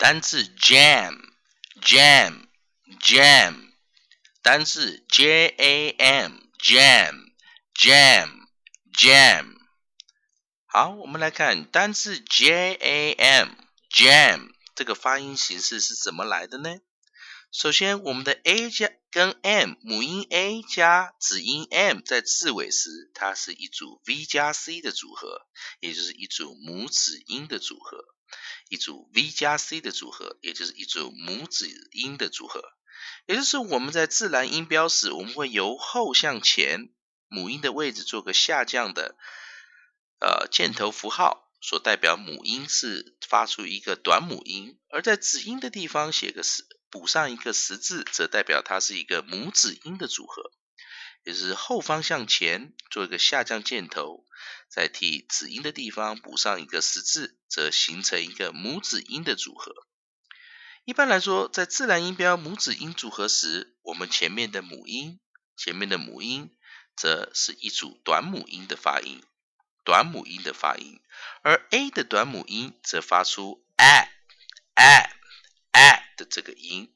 单字 jam jam jam，单字 jam jam jam jam。好，我们来看单字 jam jam，这个发音形式是怎么来的呢？首先，我们的 a 加跟 m 母音 a 加子音 m 在字尾时，它是一组 v 加 c 的组合，也就是一组母子音的组合。一组 V 加 C 的组合，也就是一组母子音的组合，也就是我们在自然音标时，我们会由后向前母音的位置做个下降的呃箭头符号，所代表母音是发出一个短母音；而在子音的地方写个十，补上一个十字，则代表它是一个母子音的组合。就是后方向前做一个下降箭头，在 t 子音的地方补上一个十字，则形成一个母子音的组合。一般来说，在自然音标母子音组合时，我们前面的母音，前面的母音，则是一组短母音的发音，短母音的发音。而 a 的短母音则发出 a a a 的这个音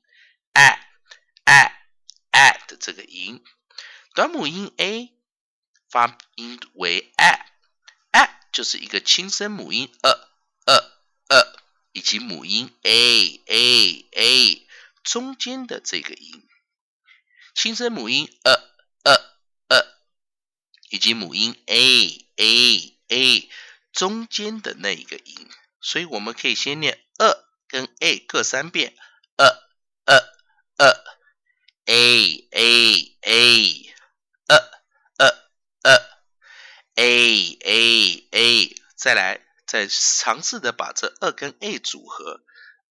a a a 的这个音。短母音 a 发音为 a，a 就是一个轻声母音，呃呃呃，以及母音 a a a 中间的这个音，轻声母音呃呃呃，以及母音 a a a 中间的那一个音，所以我们可以先念呃跟 a 各三遍，呃呃呃。再来，再尝试的把这“二”跟 “a” 组合，“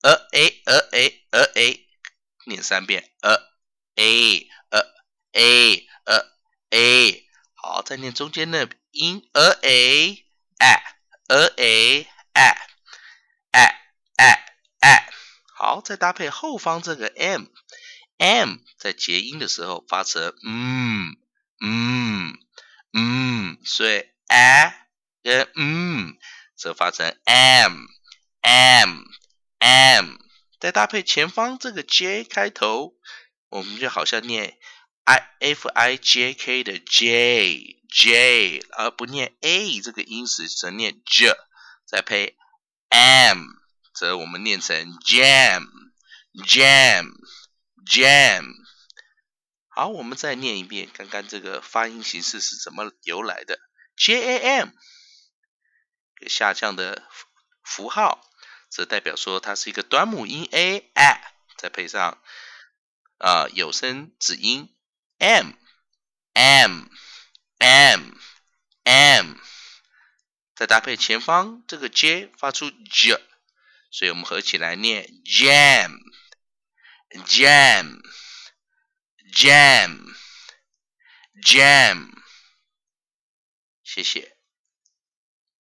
呃 a 呃 a 呃 a” 念三遍，“呃 a 呃 a 呃 a”。好，再念中间的音，“呃 a 哎呃 a 哎哎哎哎”。好，再搭配后方这个 “m”，“m” 在结音的时候发成“嗯嗯嗯”，所以“啊、嗯，则发成 m m m，再搭配前方这个 j 开头，我们就好像念 i f i j k 的 j j，而不念 a 这个音时，则念 j，再配 m，则我们念成 jam jam jam。好，我们再念一遍刚刚这个发音形式是怎么由来的 jam。下降的符号，这代表说它是一个短母音 a，再配上啊有声子音 m，m，m，m，再搭配前方这个 j 发出 j，所以我们合起来念 jam，jam，jam，jam，谢谢。